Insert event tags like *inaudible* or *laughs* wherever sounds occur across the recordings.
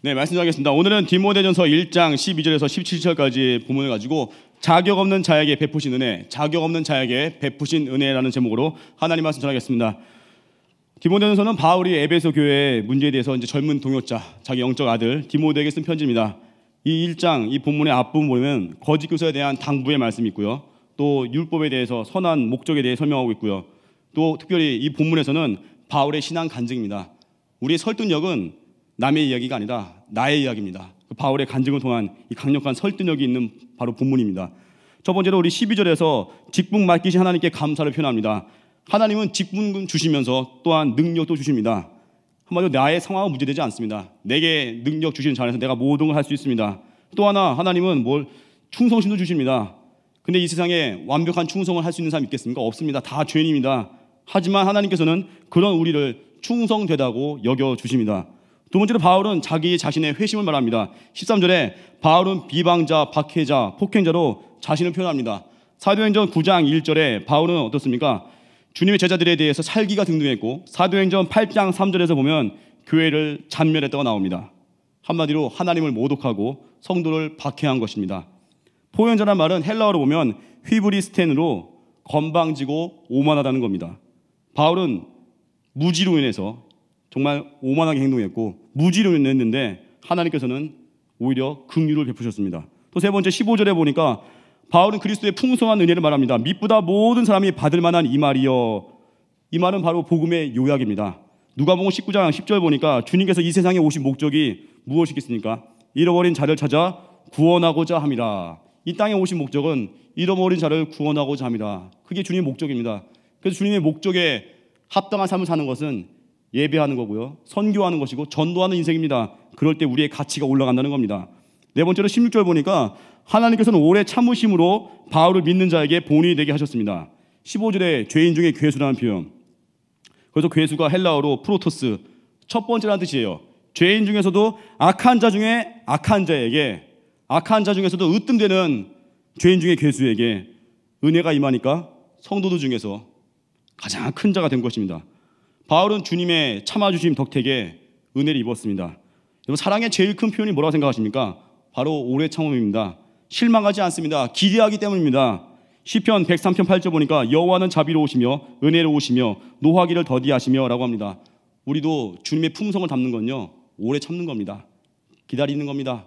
네, 말씀드리겠습니다. 오늘은 디모데전서 1장 12절에서 17절까지 본문을 가지고 자격 없는 자에게 베푸신 은혜, 자격 없는 자에게 베푸신 은혜라는 제목으로 하나님 말씀 전하겠습니다. 디모데전서는 바울이 에베소 교회의 문제에 대해서 이제 젊은 동역자, 자기 영적 아들 디모데에게 쓴 편지입니다. 이 1장, 이 본문의 앞부분 보면 거짓 교사에 대한 당부의 말씀이 있고요. 또 율법에 대해서 선한 목적에 대해 설명하고 있고요. 또 특별히 이 본문에서는 바울의 신앙 간증입니다. 우리의 설득력은 남의 이야기가 아니다. 나의 이야기입니다. 그 바울의 간증을 통한 이 강력한 설득력이 있는 바로 본문입니다. 첫 번째로 우리 12절에서 직분 맡기신 하나님께 감사를 표현합니다. 하나님은 직분 주시면서 또한 능력도 주십니다. 한마디로 나의 상황은 문제되지 않습니다. 내게 능력 주시는 자리에서 내가 모든 걸 할 수 있습니다. 또 하나 하나님은 뭘 충성심도 주십니다. 근데 이 세상에 완벽한 충성을 할 수 있는 사람 있겠습니까? 없습니다. 다 죄인입니다. 하지만 하나님께서는 그런 우리를 충성되다고 여겨 주십니다. 두 번째로 바울은 자기 자신의 회심을 말합니다. 13절에 바울은 비방자, 박해자, 폭행자로 자신을 표현합니다. 사도행전 9장 1절에 바울은 어떻습니까? 주님의 제자들에 대해서 살기가 등등했고 사도행전 8장 3절에서 보면 교회를 잔멸했다고 나옵니다. 한마디로 하나님을 모독하고 성도를 박해한 것입니다. 포현자란 말은 헬라어로 보면 휘브리스텐으로 건방지고 오만하다는 겁니다. 바울은 무지로 인해서 정말 오만하게 행동했고 무지를 했는데 하나님께서는 오히려 긍휼을 베푸셨습니다. 또 세 번째 15절에 보니까 바울은 그리스도의 풍성한 은혜를 말합니다. 미쁘다 모든 사람이 받을 만한 이 말이여. 이 말은 바로 복음의 요약입니다. 누가복음 19장 10절 보니까 주님께서 이 세상에 오신 목적이 무엇이겠습니까? 잃어버린 자를 찾아 구원하고자 함이라. 이 땅에 오신 목적은 잃어버린 자를 구원하고자 함이라. 그게 주님의 목적입니다. 그래서 주님의 목적에 합당한 삶을 사는 것은 예배하는 거고요. 선교하는 것이고 전도하는 인생입니다. 그럴 때 우리의 가치가 올라간다는 겁니다. 네 번째로 16절 보니까 하나님께서는 오래 참으심으로 바울을 믿는 자에게 본인이 되게 하셨습니다. 15절에 죄인 중에 괴수라는 표현. 그래서 괴수가 헬라어로 프로토스 첫 번째라는 뜻이에요. 죄인 중에서도 악한 자 중에 악한 자에게 악한 자 중에서도 으뜸되는 죄인 중에 괴수에게 은혜가 임하니까 성도들 중에서 가장 큰 자가 된 것입니다. 바울은 주님의 참아주심 덕택에 은혜를 입었습니다. 여러분 사랑의 제일 큰 표현이 뭐라고 생각하십니까? 바로 오래 참음입니다. 실망하지 않습니다. 기대하기 때문입니다. 시편 103편 8절 보니까 여호와는 자비로우시며 은혜로우시며 노하기를 더디하시며라고 합니다. 우리도 주님의 품성을 담는 건요. 오래 참는 겁니다. 기다리는 겁니다.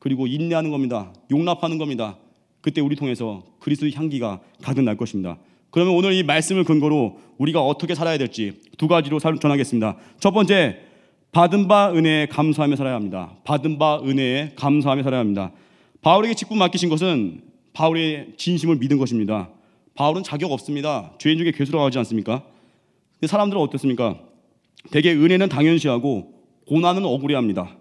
그리고 인내하는 겁니다. 용납하는 겁니다. 그때 우리 통해서 그리스의 향기가 가득 날 것입니다. 그러면 오늘 이 말씀을 근거로 우리가 어떻게 살아야 될지 두 가지로 전하겠습니다. 첫 번째, 받은 바 은혜에 감사하며 살아야 합니다. 받은 바 은혜에 감사하며 살아야 합니다. 바울에게 직분 맡기신 것은 바울의 진심을 믿은 것입니다. 바울은 자격 없습니다. 죄인 중에 괴수라고 하지 않습니까? 근데 사람들은 어떻습니까? 대개 은혜는 당연시하고 고난은 억울해합니다.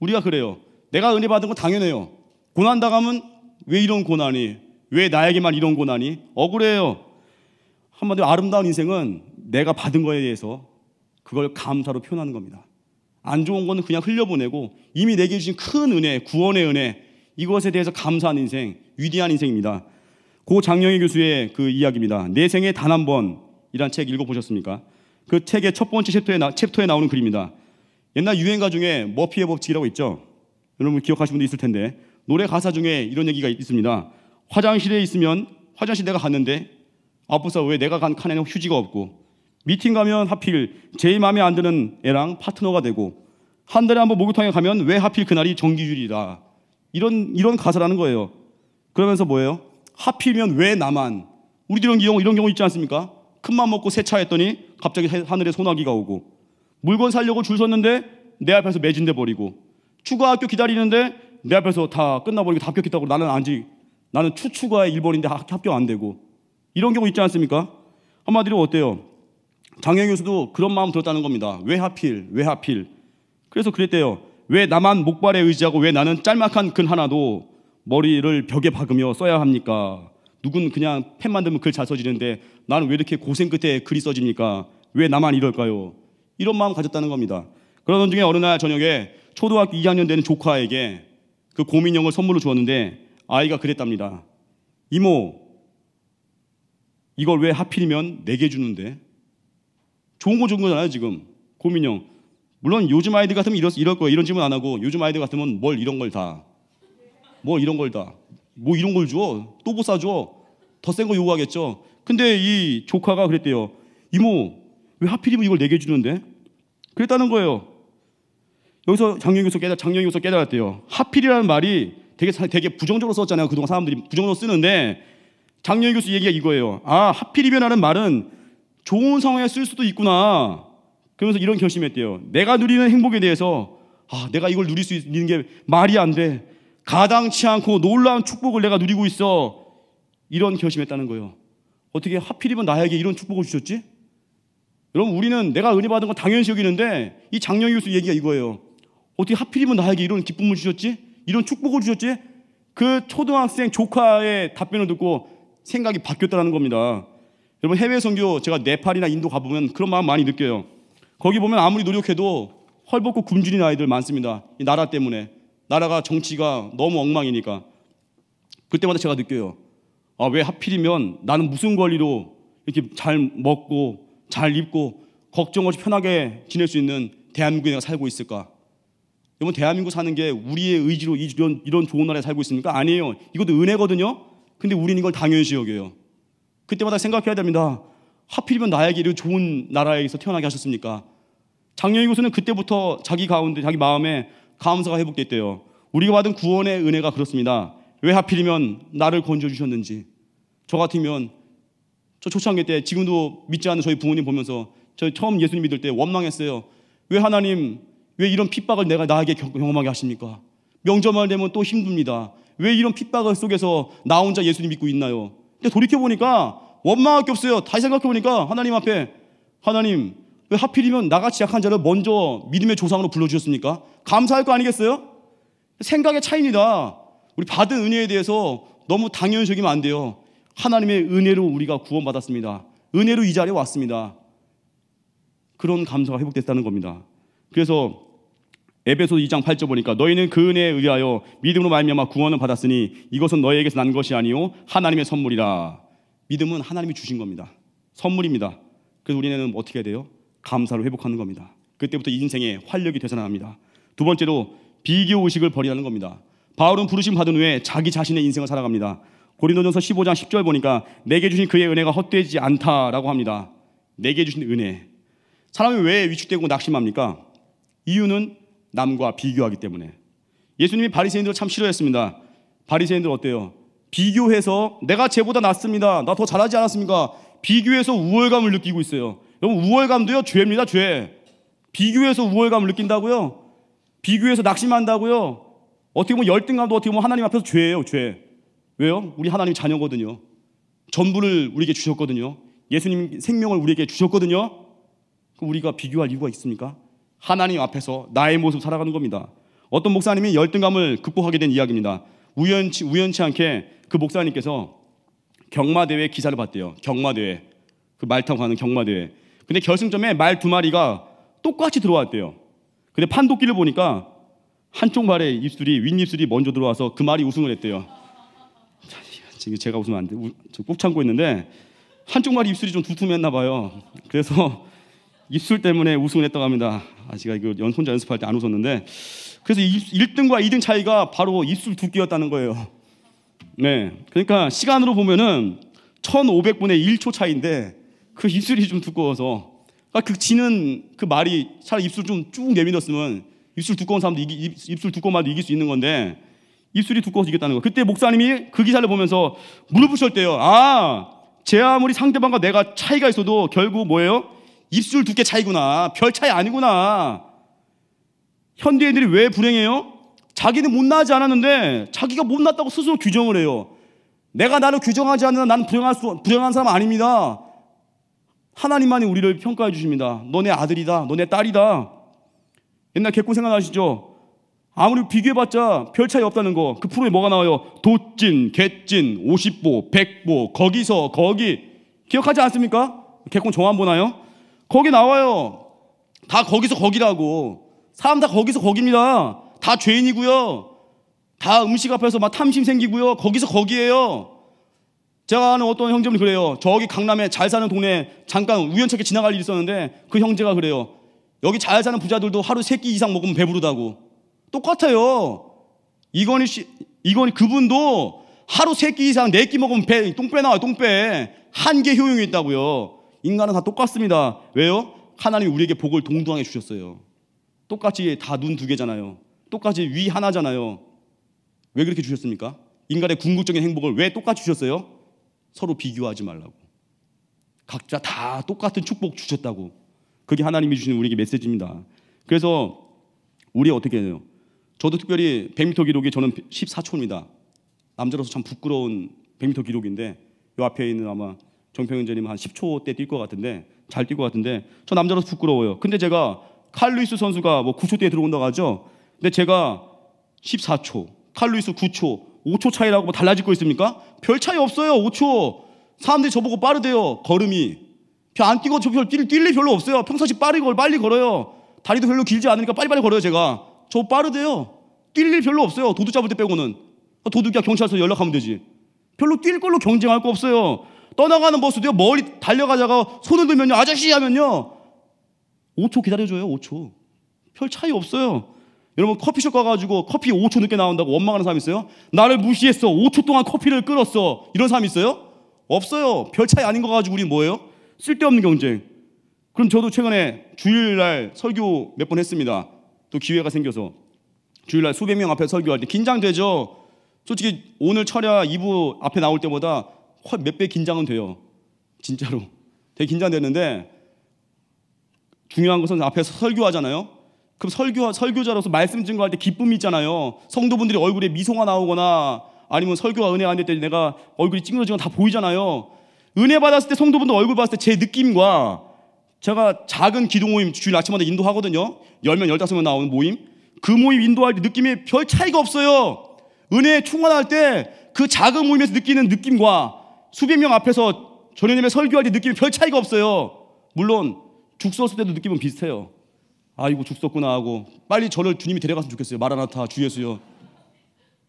우리가 그래요. 내가 은혜 받은 건 당연해요. 고난 당하면 왜 이런 고난이? 왜 나에게만 이런 고난이? 억울해요. 한마디로 아름다운 인생은 내가 받은 거에 대해서 그걸 감사로 표현하는 겁니다. 안 좋은 거는 그냥 흘려보내고 이미 내게 주신 큰 은혜, 구원의 은혜 이것에 대해서 감사한 인생, 위대한 인생입니다. 고 장영희 교수의 그 이야기입니다. 내 생에 단한 번이란 책 읽어보셨습니까? 그 책의 첫 번째 챕터에, 나, 챕터에 나오는 글입니다. 옛날 유행가 중에 머피의 법칙이라고 있죠. 여러분 기억하시는 분도 있을 텐데 노래 가사 중에 이런 얘기가 있습니다. 화장실에 있으면 화장실 내가 갔는데 아프서왜 내가 간 칸에는 휴지가 없고 미팅 가면 하필 제일 마음에 안 드는 애랑 파트너가 되고 한 달에 한 번 목욕탕에 가면 왜 하필 그날이 정기주일이다. 이런 이런 가사라는 거예요. 그러면서 뭐예요? 하필이면 왜 나만? 우리 이런 경우 이런 경우 있지 않습니까? 큰맘 먹고 세차했더니 갑자기 하늘에 소나기가 오고 물건 살려고 줄 섰는데 내 앞에서 매진돼 버리고 추가 학교 기다리는데 내 앞에서 다 끝나버리고 다 합격했다고 나는 아직 나는 추추가 의 1번인데 합격 안 되고 이런 경우 있지 않습니까? 한마디로 어때요? 장영 교수도 그런 마음 들었다는 겁니다. 왜 하필? 왜 하필? 그래서 그랬대요. 왜 나만 목발에 의지하고 왜 나는 짤막한 글 하나도 머리를 벽에 박으며 써야 합니까? 누군 그냥 펜 만들면 글 잘 써지는데 나는 왜 이렇게 고생 끝에 글이 써집니까? 왜 나만 이럴까요? 이런 마음 가졌다는 겁니다. 그러던 중에 어느 날 저녁에 초등학교 2학년 되는 조카에게 그 고민형을 선물로 주었는데 아이가 그랬답니다. 이모, 이걸 왜 하필이면 내게 주는데? 좋은 거 좋은 거잖아요, 지금. 고민형. 물론 요즘 아이들 같으면 이럴, 이럴 거예요. 이런 질문 안 하고 요즘 아이들 같으면 뭘 이런 걸 다. 뭐 이런 걸 다. 뭐 이런 걸 줘. 또못 사줘. 뭐 더센 거 요구하겠죠. 근데 이 조카가 그랬대요. 이모, 왜 하필이면 이걸 내게 주는데? 그랬다는 거예요. 여기서 장영 교수 깨달, 장영 교수 깨달았대요. 하필이라는 말이 되게 되게 부정적으로 썼잖아요. 그동안 사람들이 부정적으로 쓰는데 장영희 교수 얘기가 이거예요. 아, 하필이면하는 말은 좋은 상황에 쓸 수도 있구나. 그러면서 이런 결심했대요. 내가 누리는 행복에 대해서 아, 내가 이걸 누릴 수 있는 게 말이 안 돼. 가당치 않고 놀라운 축복을 내가 누리고 있어. 이런 결심했다는 거예요. 어떻게 하필이면 나에게 이런 축복을 주셨지? 여러분, 우리는 내가 은혜 받은 건 당연시 여기는데 이 장영희 교수 얘기가 이거예요. 어떻게 하필이면 나에게 이런 기쁨을 주셨지? 이런 축복을 주셨지? 그 초등학생 조카의 답변을 듣고 생각이 바뀌었다는 겁니다. 여러분 해외 선교 제가 네팔이나 인도 가보면 그런 마음 많이 느껴요. 거기 보면 아무리 노력해도 헐벗고 굶주린 아이들 많습니다. 이 나라 때문에 나라가 정치가 너무 엉망이니까 그때마다 제가 느껴요. 아, 왜 하필이면 나는 무슨 권리로 이렇게 잘 먹고 잘 입고 걱정 없이 편하게 지낼 수 있는 대한민국에 내가 살고 있을까? 여러분 대한민국 사는 게 우리의 의지로 이런, 이런 좋은 나라에 살고 있습니까? 아니에요. 이것도 은혜거든요. 근데 우리는 이걸 당연시 여겨요. 그때마다 생각해야 됩니다. 하필이면 나에게 이런 좋은 나라에서 태어나게 하셨습니까? 장려의 교수는 그때부터 자기 가운데, 자기 마음에 감사가 회복됐대요. 우리가 받은 구원의 은혜가 그렇습니다. 왜 하필이면 나를 건져주셨는지. 저 같으면 저 초창기 때 지금도 믿지 않는 저희 부모님 보면서 저 처음 예수님 믿을 때 원망했어요. 왜 하나님, 왜 이런 핍박을 내가 나에게 경험하게 하십니까? 명절만 되면 또 힘듭니다. 왜 이런 핍박 을 속에서 나 혼자 예수님 믿고 있나요? 근데 돌이켜보니까 원망할 게 없어요. 다시 생각해보니까 하나님 앞에 하나님 왜 하필이면 나같이 약한 자를 먼저 믿음의 조상으로 불러주셨습니까? 감사할 거 아니겠어요? 생각의 차이입니다. 우리 받은 은혜에 대해서 너무 당연적이면 안 돼요. 하나님의 은혜로 우리가 구원받았습니다. 은혜로 이 자리에 왔습니다. 그런 감사가 회복됐다는 겁니다. 그래서 에베소 2장 8절 보니까 너희는 그 은혜에 의하여 믿음으로 말미암아 구원을 받았으니 이것은 너희에게서 난 것이 아니오 하나님의 선물이라. 믿음은 하나님이 주신 겁니다. 선물입니다. 그래서 우리는 어떻게 해야 돼요? 감사로 회복하는 겁니다. 그때부터 인생의 활력이 되살아납니다. 두 번째로 비교 의식을 버리라는 겁니다. 바울은 부르심 받은 후에 자기 자신의 인생을 살아갑니다. 고린도전서 15장 10절 보니까 내게 주신 그의 은혜가 헛되지 않다라고 합니다. 내게 주신 은혜. 사람이 왜 위축되고 낙심합니까? 이유는 남과 비교하기 때문에. 예수님이 바리새인들을 참 싫어했습니다. 바리새인들 어때요? 비교해서 내가 쟤보다 낫습니다. 나 더 잘하지 않았습니까? 비교해서 우월감을 느끼고 있어요. 여러분 우월감도요 죄입니다 죄. 비교해서 우월감을 느낀다고요? 비교해서 낙심한다고요? 어떻게 보면 열등감도 어떻게 보면 하나님 앞에서 죄예요 죄. 왜요? 우리 하나님 자녀거든요. 전부를 우리에게 주셨거든요. 예수님 생명을 우리에게 주셨거든요. 그럼 우리가 비교할 이유가 있습니까? 하나님 앞에서 나의 모습 살아가는 겁니다. 어떤 목사님이 열등감을 극복하게 된 이야기입니다. 우연치, 우연치 않게 그 목사님께서 경마대회 기사를 봤대요. 경마대회. 그 말 타고 가는 경마대회. 근데 결승점에 말 두 마리가 똑같이 들어왔대요. 근데 판독기를 보니까 한쪽 말의 입술이 윗입술이 먼저 들어와서 그 말이 우승을 했대요. *laughs* 지금 제가 웃으면 안 돼. 꾹 참고 있는데 한쪽 말 입술이 좀 두툼했나 봐요. 그래서 입술 때문에 우승을 했다고 합니다. 아, 제가 이거 연, 혼자 연습할 때 안 웃었는데. 그래서 1등과 2등 차이가 바로 입술 두께였다는 거예요. 네. 그러니까 시간으로 보면은 1500분의 1초 차이인데 그 입술이 좀 두꺼워서. 그러니까 그 지는 그 말이 차라리 입술 좀 쭉 내밀었으면 입술 두꺼운 사람도 이기, 입, 술 두꺼운 말도 이길 수 있는 건데 입술이 두꺼워서 이겼다는 거 그때 목사님이 그 기사를 보면서 무릎을 쳤대요. 아, 제 아무리 상대방과 내가 차이가 있어도 결국 뭐예요? 입술 두께 차이구나. 별 차이 아니구나. 현대인들이 왜 불행해요? 자기는 못나지 않았는데 자기가 못났다고 스스로 규정을 해요. 내가 나를 규정하지 않는면 나는 불행할 수, 불행한 사람 아닙니다. 하나님만이 우리를 평가해 주십니다. 너네 아들이다. 너네 딸이다. 옛날 개콘 생각나시죠? 아무리 비교해봤자 별 차이 없다는 거. 그 프로에 뭐가 나와요? 도찐, 개찐, 오십보, 백보, 거기서, 거기. 기억하지 않습니까? 개콘 정안 보나요? 거기 나와요. 다 거기서 거기라고. 사람 다 거기서 거기입니다. 다 죄인이고요. 다 음식 앞에서 막 탐심 생기고요. 거기서 거기에요. 제가 아는 어떤 형제분 그래요. 저기 강남에 잘 사는 동네 잠깐 우연찮게 지나갈 일이 있었는데 그 형제가 그래요. 여기 잘 사는 부자들도 하루 세 끼 이상 먹으면 배부르다고. 똑같아요. 이건희 씨, 이건희 그분도 하루 세 끼 이상 네 끼 먹으면 배, 똥배 나와요, 똥배. 한개 효용이 있다고요. 인간은 다 똑같습니다. 왜요? 하나님 우리에게 복을 동등하게 주셨어요. 똑같이 다 눈 두 개잖아요. 똑같이 위 하나잖아요. 왜 그렇게 주셨습니까? 인간의 궁극적인 행복을 왜 똑같이 주셨어요? 서로 비교하지 말라고. 각자 다 똑같은 축복 주셨다고. 그게 하나님이 주신 우리에게 메시지입니다. 그래서 우리 어떻게 해요? 저도 특별히 100m 기록이 저는 14초입니다. 남자로서 참 부끄러운 100m 기록인데 이 앞에 있는 아마 정평현 전님 한 10초 때 뛸 것 같은데 잘 뛸 것 같은데 저남자로서 부끄러워요. 근데 제가 칼루이스 선수가 뭐 9초 때에 들어온다고 하죠. 근데 제가 14초, 칼루이스 9초, 5초 차이라고 뭐 달라질 거 있습니까? 별 차이 없어요. 5초. 사람들이 저보고 빠르대요. 걸음이. 안 뛰고 저 별 뛸, 뛸일 별로 없어요. 평상시 빠르게 걸, 빨리 걸어요. 다리도 별로 길지 않으니까 빨리빨리 걸어요, 제가. 저 빠르대요. 뛸 일 별로 없어요. 도둑 잡을 때 빼고는. 도둑이야 경찰서 연락하면 되지. 별로 뛸 걸로 경쟁할 거 없어요. 떠나가는 버스도요, 멀리 달려가다가 손을 들면요, 아저씨 하면요, 5초 기다려줘요, 5초. 별 차이 없어요. 여러분, 커피숍 가가지고 커피 5초 늦게 나온다고 원망하는 사람 있어요? 나를 무시했어. 5초 동안 커피를 끓었어. 이런 사람 있어요? 없어요. 별 차이 아닌 거 가지고 우리 뭐예요? 쓸데없는 경쟁. 그럼 저도 최근에 주일날 설교 몇 번 했습니다. 또 기회가 생겨서. 주일날 수백 명 앞에 설교할 때 긴장되죠? 솔직히 오늘 철야 2부 앞에 나올 때보다 몇배 긴장은 돼요. 진짜로. 되게 긴장되는데 중요한 것은 앞에서 설교하잖아요. 그럼 설교 설교자로서 말씀 증거할 때 기쁨이 있잖아요. 성도분들이 얼굴에 미소가 나오거나 아니면 설교와 은혜 안될 때 내가 얼굴이 찡그러진거다 보이잖아요. 은혜 받았을 때 성도분들 얼굴 봤을 때 제 느낌과 제가 작은 기도 모임 주일 아침마다 인도하거든요. 10명, 15명 나오는 모임. 그 모임 인도할 때 느낌이 별 차이가 없어요. 은혜에 충만할 때 그 작은 모임에서 느끼는 느낌과 수백 명 앞에서 전현님의 설교할 때 느낌이 별 차이가 없어요. 물론 죽었을 때도 느낌은 비슷해요. 아이고 죽었구나 하고 빨리 저를 주님이 데려갔으면 좋겠어요. 마라나타 주 예수여.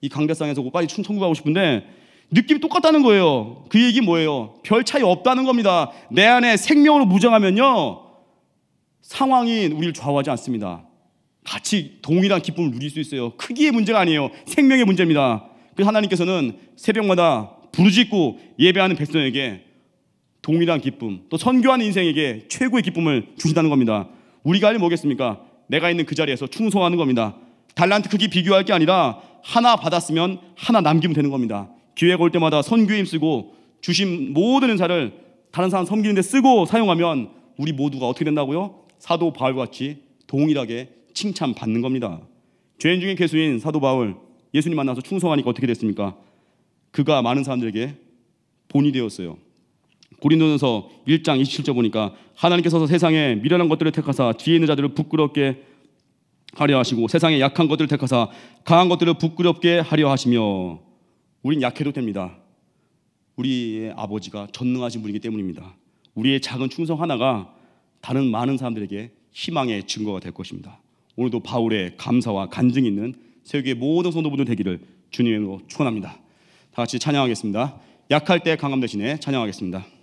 이 강대상에서 빨리 천국 가고 싶은데 느낌이 똑같다는 거예요. 그 얘기 뭐예요? 별 차이 없다는 겁니다. 내 안에 생명으로 무장하면요. 상황이 우리를 좌우하지 않습니다. 같이 동일한 기쁨을 누릴 수 있어요. 크기의 문제가 아니에요. 생명의 문제입니다. 그래서 하나님께서는 새벽마다 부르짖고 예배하는 백성에게 동일한 기쁨, 또 선교하는 인생에게 최고의 기쁨을 주신다는 겁니다. 우리가 할 뭐겠습니까? 내가 있는 그 자리에서 충성하는 겁니다. 달란트 크기 비교할 게 아니라 하나 받았으면 하나 남기면 되는 겁니다. 기회가 올 때마다 선교에 힘쓰고 주신 모든 은사를 다른 사람 섬기는 데 쓰고 사용하면 우리 모두가 어떻게 된다고요? 사도 바울과 같이 동일하게 칭찬받는 겁니다. 죄인 중에 개수인 사도 바울 예수님 만나서 충성하니까 어떻게 됐습니까? 그가 많은 사람들에게 본이 되었어요. 고린도전서 1장 27절 보니까 하나님께서 세상에 미련한 것들을 택하사 뒤에 있는 자들을 부끄럽게 하려 하시고 세상에 약한 것들을 택하사 강한 것들을 부끄럽게 하려 하시며 우린 약해도 됩니다. 우리의 아버지가 전능하신 분이기 때문입니다. 우리의 작은 충성 하나가 다른 많은 사람들에게 희망의 증거가 될 것입니다. 오늘도 바울의 감사와 간증이 있는 세계 모든 성도분들 되기를 주님으로 축원합니다. 같이 찬양하겠습니다. 약할 때 강함 대신에 찬양하겠습니다.